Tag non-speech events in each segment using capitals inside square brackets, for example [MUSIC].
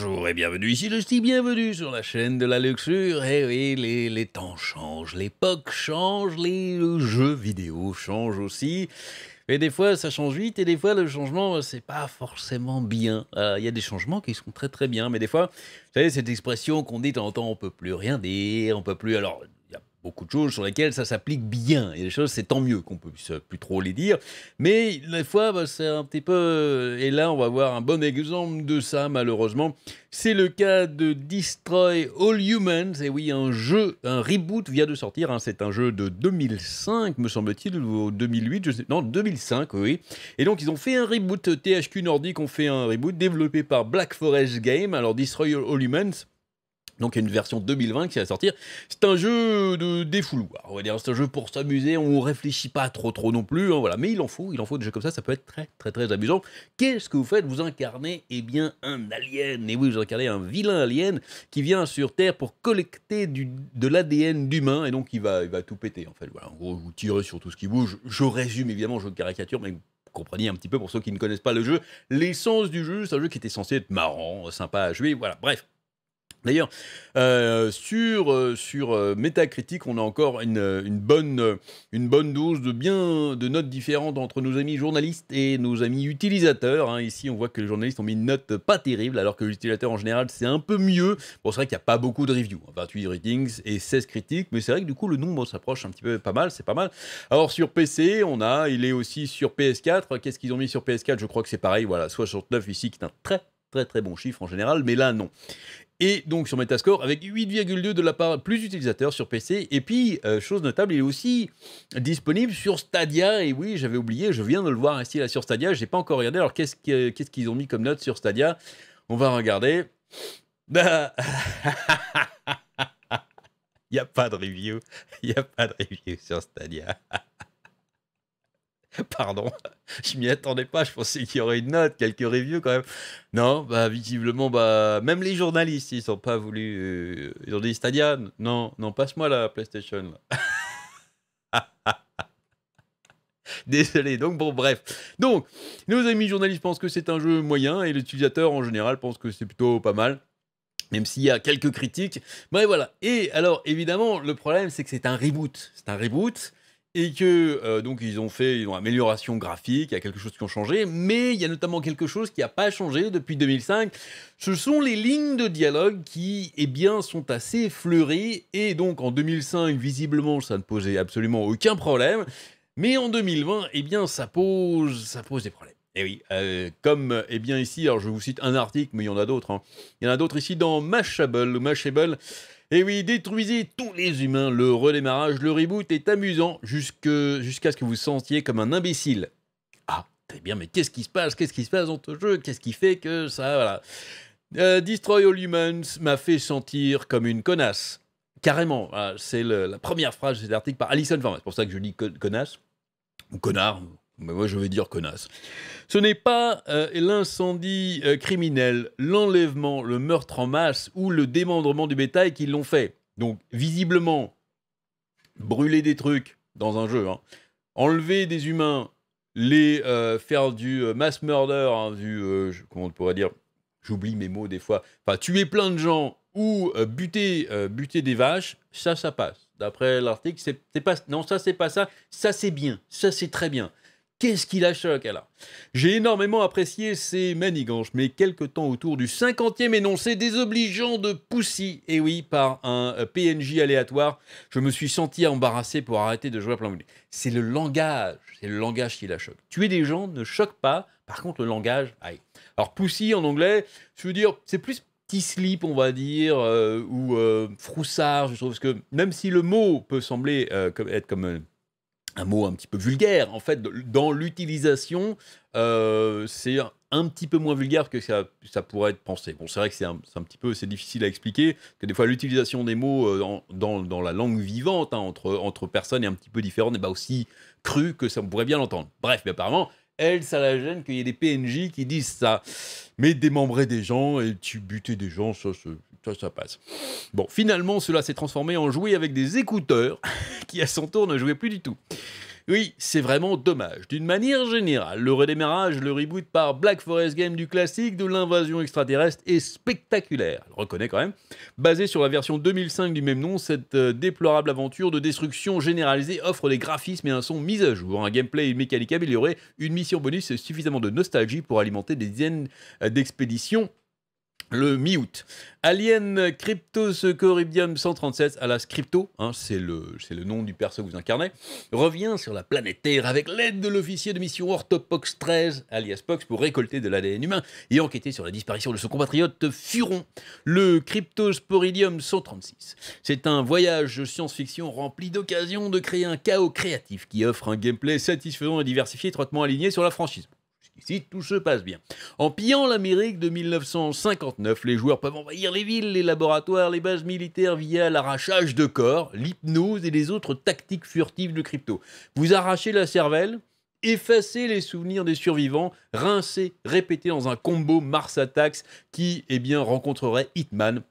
bonjour et bienvenue, ici le bienvenue sur la chaîne de la luxure. Eh oui, les, les temps changent, l'époque change, les jeux vidéo changent aussi. Et des fois, ça change vite, et des fois, le changement, c'est pas forcément bien. Euh, il y a des changements qui sont très très bien, mais des fois, vous savez, cette expression qu'on dit, de temps en temps, on peut plus rien dire, on peut plus. Alors, beaucoup de choses sur lesquelles ça s'applique bien. Et les choses, c'est tant mieux qu'on puisse plus trop les dire. Mais des fois, bah, c'est un petit peu... Euh, et là, on va voir un bon exemple de ça, malheureusement. C'est le cas de Destroy All Humans. Et oui, un jeu, un reboot vient de sortir. Hein. C'est un jeu de 2005, me semble-t-il, ou 2008, je sais... Non, 2005, oui. Et donc, ils ont fait un reboot. THQ Nordic ont fait un reboot développé par Black Forest Game. Alors, Destroy All Humans... Donc il y a une version 2020 qui va sortir. C'est un jeu de défouloir, on va dire. C'est un jeu pour s'amuser, on réfléchit pas trop trop non plus, hein, voilà. Mais il en faut, il en faut des jeux comme ça, ça peut être très très très amusant. Qu'est-ce que vous faites Vous incarnez, eh bien, un alien. Et oui, vous incarnez un vilain alien qui vient sur Terre pour collecter du, de l'ADN d'humain et donc il va, il va tout péter en fait. Voilà, en gros, vous tirez sur tout ce qui bouge. Je résume évidemment, je caricature, mais compreniez un petit peu pour ceux qui ne connaissent pas le jeu, l'essence du jeu, c'est un jeu qui était censé être marrant, sympa à jouer, voilà, bref, D'ailleurs, euh, sur, euh, sur euh, Metacritic, on a encore une, bonne, une bonne dose de bien de notes différentes entre nos amis journalistes et nos amis utilisateurs. Hein. Ici, on voit que les journalistes ont mis une note pas terrible, alors que l'utilisateur en général, c'est un peu mieux. Bon, c'est vrai qu'il n'y a pas beaucoup de reviews, 28 hein. ratings et 16 critiques, mais c'est vrai que du coup, le nombre s'approche un petit peu pas mal, c'est pas mal. Alors, sur PC, on a, il est aussi sur PS4. Qu'est-ce qu'ils ont mis sur PS4 Je crois que c'est pareil, voilà, 69 ici, qui est un très très très bon chiffre en général, mais là non. Et donc sur Metascore avec 8,2 de la part plus utilisateurs sur PC. Et puis, euh, chose notable, il est aussi disponible sur Stadia. Et oui, j'avais oublié, je viens de le voir ici là sur Stadia. J'ai pas encore regardé. Alors qu'est-ce qu'ils ont mis comme note sur Stadia On va regarder. Bah [LAUGHS] il n'y a pas de review. Il n'y a pas de review sur Stadia. [LAUGHS] [LAUGHS] Pardon, je m'y attendais pas, je pensais qu'il y aurait une note, quelques reviews quand même. Non, bah, visiblement, bah, même les journalistes, ils sont pas voulu... Euh, ils ont dit Stadia, non, non, passe-moi la PlayStation. [LAUGHS] Désolé, donc bon, bref. Donc, nos amis journalistes pensent que c'est un jeu moyen et l'utilisateur en général pense que c'est plutôt pas mal même s'il y a quelques critiques. Mais voilà. Et alors, évidemment, le problème, c'est que c'est un reboot. C'est un reboot et que euh, donc ils ont fait une amélioration graphique, il y a quelque chose qui a changé, mais il y a notamment quelque chose qui n'a pas changé depuis 2005. Ce sont les lignes de dialogue qui, eh bien, sont assez fleuries, et donc en 2005, visiblement, ça ne posait absolument aucun problème, mais en 2020, eh bien, ça pose, ça pose des problèmes. Et eh oui, euh, comme eh bien ici, alors je vous cite un article, mais il y en a d'autres. Hein. Il y en a d'autres ici dans Mashable. Mashable, et eh oui, détruisez tous les humains, le redémarrage, le reboot est amusant jusqu'à ce que vous sentiez comme un imbécile. Ah, très bien, mais qu'est-ce qui se passe Qu'est-ce qui se passe dans ce jeu Qu'est-ce qui fait que ça... Voilà. Euh, Destroy All Humans m'a fait sentir comme une connasse. Carrément, c'est la première phrase de cet article par Alison Farmer. C'est pour ça que je dis connasse ou connard, mais moi je vais dire connasse. Ce n'est pas euh, l'incendie euh, criminel, l'enlèvement, le meurtre en masse ou le démembrement du bétail qui l'ont fait. Donc visiblement, brûler des trucs dans un jeu, hein. enlever des humains, les euh, faire du mass murder, hein, du, comment on pourrait dire, j'oublie mes mots des fois, enfin tuer plein de gens ou buter, buter des vaches, ça, ça passe. D'après l'article, c'est pas, non, ça c'est pas ça, ça c'est bien, ça c'est très bien. Qu'est-ce qui la choque alors J'ai énormément apprécié ces manigances, mais quelque temps autour du 50e énoncé désobligeant de Poussy, et oui, par un euh, PNJ aléatoire, je me suis senti embarrassé pour arrêter de jouer à plein C'est le langage, c'est le langage qui la choque. Tuer des gens ne choque pas, par contre le langage, aïe. Alors Poussy en anglais, je veux dire, c'est plus petit slip, on va dire, euh, ou euh, froussard, je trouve, parce que même si le mot peut sembler comme, être comme un mot un petit peu vulgaire. En fait, dans l'utilisation, euh, c'est un petit peu moins vulgaire que ça, ça pourrait être pensé. Bon, c'est vrai que c'est un, petit peu, c'est difficile à expliquer, que des fois l'utilisation des mots euh, dans, la langue vivante, hein, entre, entre personnes, est un petit peu différente, n'est pas aussi cru que ça on pourrait bien l'entendre. Bref, mais apparemment, elle, ça la gêne qu'il y ait des PNJ qui disent ça. Mais démembrer des gens et tu buter des gens, ça, ça, passe. Bon, finalement, cela s'est transformé en jouer avec des écouteurs, [LAUGHS] qui à son tour ne jouaient plus du tout. Oui, c'est vraiment dommage. D'une manière générale, le redémarrage, le reboot par Black Forest Game du classique de l'invasion extraterrestre est spectaculaire, je le reconnais quand même. Basé sur la version 2005 du même nom, cette euh, déplorable aventure de destruction généralisée offre des graphismes et un son mis à jour, un gameplay mécanique améliorée, une mission bonus et suffisamment de nostalgie pour alimenter des dizaines euh, d'expéditions le mi-août. Alien Cryptos 136 137, alas Crypto, hein, c'est le, le nom du perso que vous incarnez, revient sur la planète Terre avec l'aide de l'officier de mission Orthopox 13, alias Pox, pour récolter de l'ADN humain et enquêter sur la disparition de son compatriote Furon, le Cryptosporidium 136. C'est un voyage science-fiction rempli d'occasions de créer un chaos créatif qui offre un gameplay satisfaisant et diversifié, étroitement aligné sur la franchise. Ici, tout se passe bien. En pillant l'Amérique de 1959, les joueurs peuvent envahir les villes, les laboratoires, les bases militaires via l'arrachage de corps, l'hypnose et les autres tactiques furtives de crypto. Vous arrachez la cervelle, effacez les souvenirs des survivants, rincez, répétez dans un combo Mars Attacks qui eh bien, rencontrerait Hitman,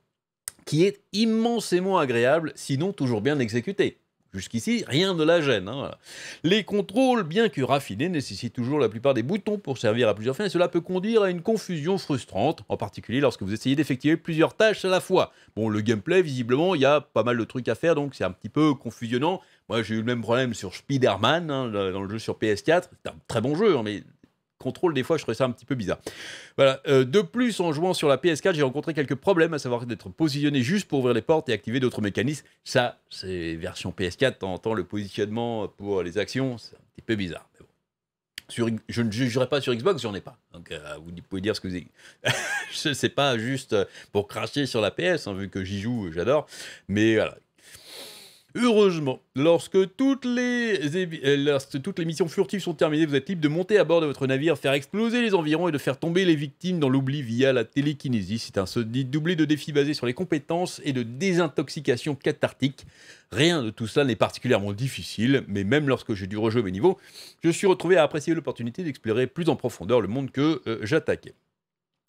qui est immensément agréable, sinon toujours bien exécuté. Jusqu'ici, rien de la gêne. Hein, Les contrôles, bien que raffinés, nécessitent toujours la plupart des boutons pour servir à plusieurs fins et cela peut conduire à une confusion frustrante, en particulier lorsque vous essayez d'effectuer plusieurs tâches à la fois. Bon, le gameplay, visiblement, il y a pas mal de trucs à faire, donc c'est un petit peu confusionnant. Moi, j'ai eu le même problème sur Spider-Man, hein, dans le jeu sur PS4. C'est un très bon jeu, hein, mais contrôle, des fois, je trouvais ça un petit peu bizarre. Voilà. Euh, de plus, en jouant sur la PS4, j'ai rencontré quelques problèmes, à savoir d'être positionné juste pour ouvrir les portes et activer d'autres mécanismes. Ça, c'est version PS4, t'entends le positionnement pour les actions, c'est un petit peu bizarre. Sur, je ne jugerai pas sur Xbox, j'en ai pas. Donc euh, vous pouvez dire ce que vous voulez. [LAUGHS] Ce sais pas juste euh, pour cracher sur la PS, hein, vu que j'y joue, j'adore. Mais voilà, Heureusement, euh, lorsque toutes les, missions furtives sont terminées, vous êtes libre de monter à bord de votre navire, faire exploser les environs et de faire tomber les victimes dans l'oubli via la télékinésie. C'est un solide doublé de défis basé sur les compétences et de désintoxication cathartique. Rien de tout cela n'est particulièrement difficile, mais même lorsque j'ai dû rejouer mes niveaux, je suis retrouvé à apprécier l'opportunité d'explorer plus en profondeur le monde que euh, j'attaquais.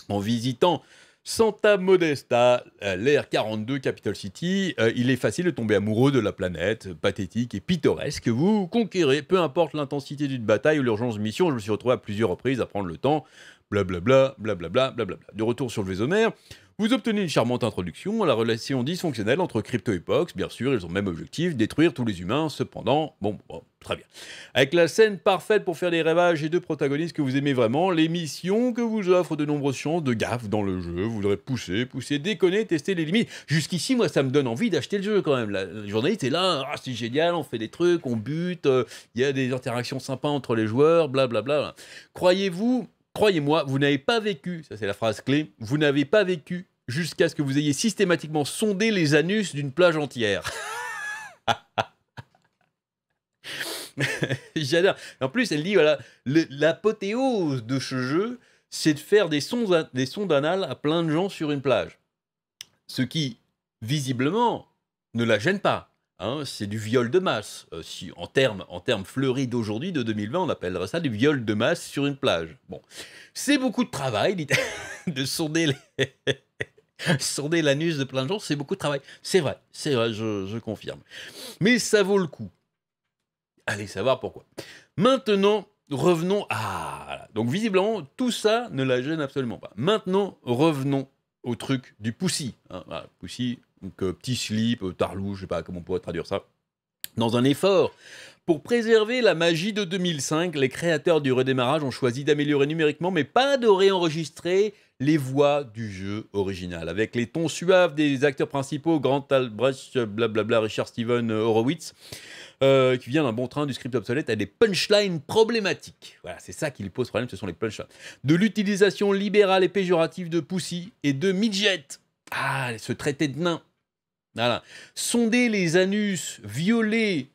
En visitant Santa Modesta, euh, l'ère 42 Capital City, euh, il est facile de tomber amoureux de la planète, euh, pathétique et pittoresque. Vous conquérez, peu importe l'intensité d'une bataille ou l'urgence de mission, je me suis retrouvé à plusieurs reprises à prendre le temps, blablabla, blablabla, blablabla. De retour sur le mère. Vous obtenez une charmante introduction à la relation dysfonctionnelle entre Crypto et Pox. Bien sûr, ils ont le même objectif, détruire tous les humains. Cependant, bon, très bien. Avec la scène parfaite pour faire des rêvages et deux protagonistes que vous aimez vraiment, l'émission que vous offre de nombreuses chances de gaffe dans le jeu. Vous voudrez pousser, pousser, déconner, tester les limites. Jusqu'ici, moi, ça me donne envie d'acheter le jeu quand même. La, le journaliste est là, ah, c'est génial, on fait des trucs, on bute, euh, il y a des interactions sympas entre les joueurs, blablabla. Croyez-vous, croyez-moi, vous n'avez pas vécu, ça c'est la phrase clé, vous n'avez pas vécu jusqu'à ce que vous ayez systématiquement sondé les anus d'une plage entière. [LAUGHS] J'adore. En plus, elle dit voilà, l'apothéose de ce jeu, c'est de faire des sons, des sondes anales à plein de gens sur une plage. Ce qui, visiblement, ne la gêne pas. Hein. c'est du viol de masse. Euh, en termes en fleuris d'aujourd'hui, de 2020, on appellerait ça du viol de masse sur une plage. Bon, c'est beaucoup de travail [LAUGHS] de sonder les, Sonder [LAUGHS] l'anus de plein de gens, c'est beaucoup de travail. C'est vrai, c'est vrai, je, confirme. Mais ça vaut le coup. Allez savoir pourquoi. Maintenant, revenons à... Donc visiblement, tout ça ne la gêne absolument pas. Maintenant, revenons au truc du poussy. Hein. poussy, donc euh, petit slip, euh, tarlou, je sais pas comment on pourrait traduire ça. Dans un effort pour préserver la magie de 2005, les créateurs du redémarrage ont choisi d'améliorer numériquement, mais pas de réenregistrer les voix du jeu original. Avec les tons suaves des acteurs principaux, Grant Albrecht, blablabla, Richard Steven euh, Horowitz, euh, qui vient d'un bon train du script obsolète à des punchlines problématiques. Voilà, c'est ça qui pose problème, ce sont les punchlines. De l'utilisation libérale et péjorative de Pussy et de Midget. Ah, ce traité de nain. Voilà. Sonder les anus, violer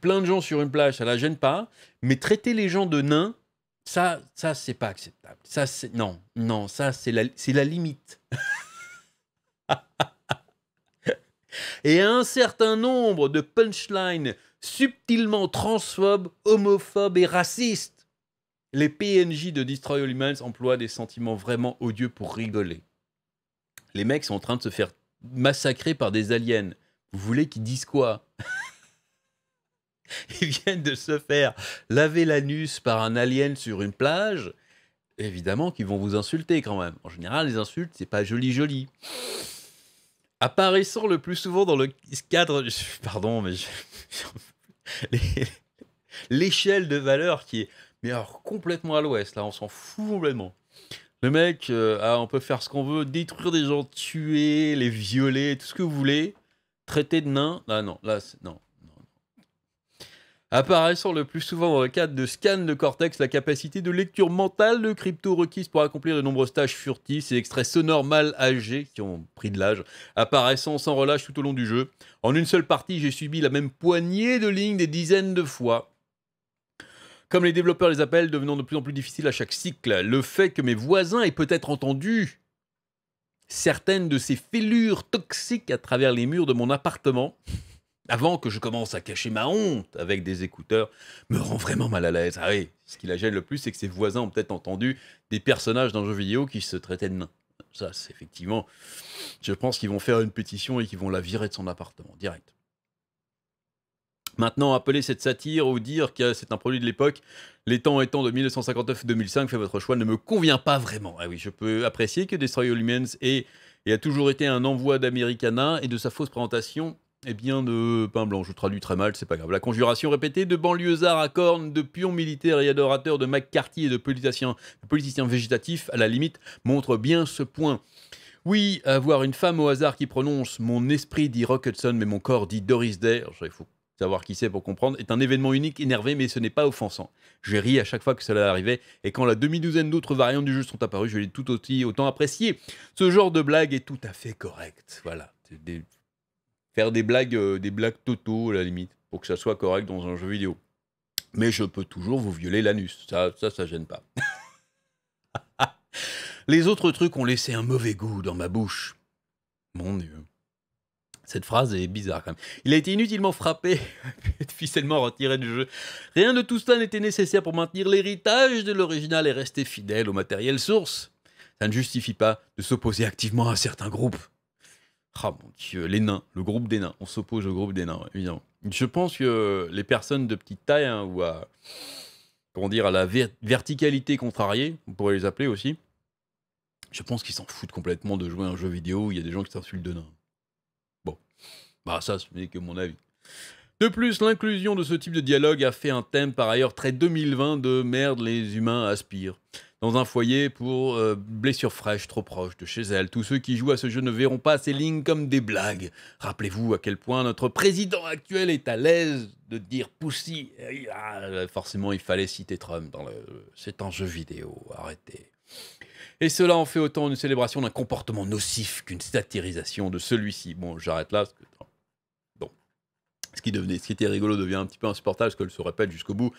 plein de gens sur une plage, ça la gêne pas, mais traiter les gens de nains, ça, ça c'est pas acceptable. Ça, c'est non, non, ça c'est la, c'est la limite. [LAUGHS] Et un certain nombre de punchlines subtilement transphobes, homophobes et racistes. Les PNJ de Destroy All Humans emploient des sentiments vraiment odieux pour rigoler. Les mecs sont en train de se faire massacrés par des aliens. Vous voulez qu'ils disent quoi [LAUGHS] Ils viennent de se faire laver l'anus par un alien sur une plage. Évidemment qu'ils vont vous insulter quand même. En général, les insultes, c'est pas joli joli. Apparaissant le plus souvent dans le cadre... [LAUGHS] Pardon, mais... [LAUGHS] L'échelle de valeur qui est... Mais alors complètement à l'ouest, là, on s'en fout complètement. Le mec, euh, on peut faire ce qu'on veut, détruire des gens, tuer, les violer, tout ce que vous voulez. Traiter de nains, ah non, là, non, Apparaissant le plus souvent dans le cadre de scans de cortex, la capacité de lecture mentale de crypto requise pour accomplir de nombreuses tâches furtives, et extraits sonores mal âgés qui ont pris de l'âge, apparaissant sans relâche tout au long du jeu. En une seule partie, j'ai subi la même poignée de lignes des dizaines de fois. Comme les développeurs les appellent, devenant de plus en plus difficile à chaque cycle, le fait que mes voisins aient peut-être entendu certaines de ces fêlures toxiques à travers les murs de mon appartement, avant que je commence à cacher ma honte avec des écouteurs, me rend vraiment mal à l'aise. Ah oui, ce qui la gêne le plus, c'est que ses voisins ont peut-être entendu des personnages d'un jeu vidéo qui se traitaient de nains. Ça, c'est effectivement. Je pense qu'ils vont faire une pétition et qu'ils vont la virer de son appartement direct. Maintenant, appeler cette satire ou dire que c'est un produit de l'époque, les temps étant de 1959-2005, fait votre choix, ne me convient pas vraiment. Ah oui, je peux apprécier que Destroy All Humans est, et a toujours été un envoi d'Americana et de sa fausse présentation eh bien, de pain blanc, je traduis très mal, c'est pas grave. La conjuration répétée de banlieusards à cornes, de pions militaires et adorateurs de McCarthy et de politiciens, politiciens végétatifs, à la limite, montre bien ce point. Oui, avoir une femme au hasard qui prononce Mon esprit dit Rocketson mais mon corps dit Doris Day. Il fou d'avoir qui sait pour comprendre, est un événement unique, énervé, mais ce n'est pas offensant. J'ai ri à chaque fois que cela arrivait, et quand la demi-douzaine d'autres variantes du jeu sont apparues, je l'ai tout aussi autant apprécié. Ce genre de blague est tout à fait correct. Voilà. Faire des blagues, euh, des blagues totaux, à la limite, pour que ça soit correct dans un jeu vidéo. Mais je peux toujours vous violer l'anus. Ça, ça, ça gêne pas. [LAUGHS] Les autres trucs ont laissé un mauvais goût dans ma bouche. Mon Dieu. Cette phrase est bizarre quand même. Il a été inutilement frappé, [LAUGHS] puis retiré du jeu. Rien de tout cela n'était nécessaire pour maintenir l'héritage de l'original et rester fidèle au matériel source. Ça ne justifie pas de s'opposer activement à certains groupes. Ah mon dieu, les nains, le groupe des nains. On s'oppose au groupe des nains, évidemment. Je pense que les personnes de petite taille hein, ou à, dire, à la verticalité contrariée, on pourrait les appeler aussi, je pense qu'ils s'en foutent complètement de jouer à un jeu vidéo où il y a des gens qui s'insultent de nains. Bah ça, ce n'est que mon avis. De plus, l'inclusion de ce type de dialogue a fait un thème par ailleurs très 2020 de merde les humains aspirent. Dans un foyer pour euh, blessures fraîches trop proches de chez elle, tous ceux qui jouent à ce jeu ne verront pas ces lignes comme des blagues. Rappelez-vous à quel point notre président actuel est à l'aise de dire poussi. Ah, forcément, il fallait citer Trump dans le. C'est un jeu vidéo, arrêtez. Et cela en fait autant une célébration d'un comportement nocif qu'une satirisation de celui-ci. Bon, j'arrête là parce ce qui, devenait, ce qui était rigolo devient un petit peu insupportable parce qu'elle se répète jusqu'au bout.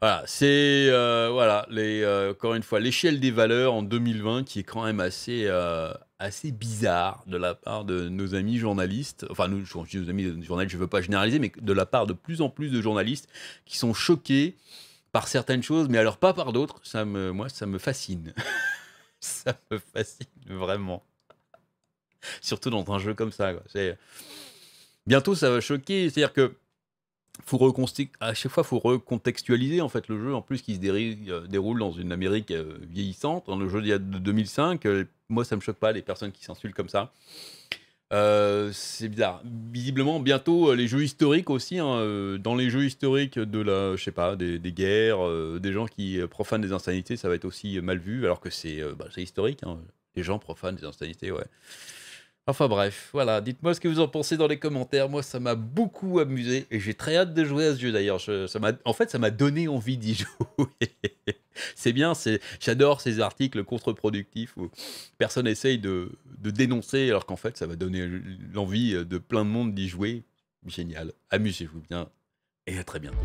Voilà, c'est euh, voilà, les, euh, encore une fois l'échelle des valeurs en 2020 qui est quand même assez, euh, assez bizarre de la part de nos amis journalistes. Enfin, nous, je dis nos amis journalistes, je ne veux pas généraliser, mais de la part de plus en plus de journalistes qui sont choqués par certaines choses, mais alors pas par d'autres. Ça me, moi, ça me fascine. [LAUGHS] ça me fascine vraiment. Surtout dans un jeu comme ça. C'est bientôt ça va choquer. C'est-à-dire que faut à chaque fois, faut recontextualiser en fait le jeu, en plus qui se euh, déroule dans une Amérique euh, vieillissante. Dans le jeu d'il y a 2005, euh, moi ça me choque pas les personnes qui s'insultent comme ça. c'est bizarre. Visiblement, bientôt les jeux historiques aussi. Hein, dans les jeux historiques de la, je sais pas, des, guerres, des gens qui profanent des insanités, ça va être aussi mal vu, alors que c'est bah, historique. Hein. Les gens profanent des insanités, ouais. Enfin bref, voilà, dites-moi ce que vous en pensez dans les commentaires. Moi, ça m'a beaucoup amusé et j'ai très hâte de jouer à ce jeu d'ailleurs. En fait, ça m'a donné envie d'y [LAUGHS] jouer. c'est bien, j'adore ces articles contre-productifs où personne essaye de, dénoncer alors qu'en fait, ça va donner l'envie de plein de monde d'y jouer. Génial, amusez-vous bien et à très bientôt.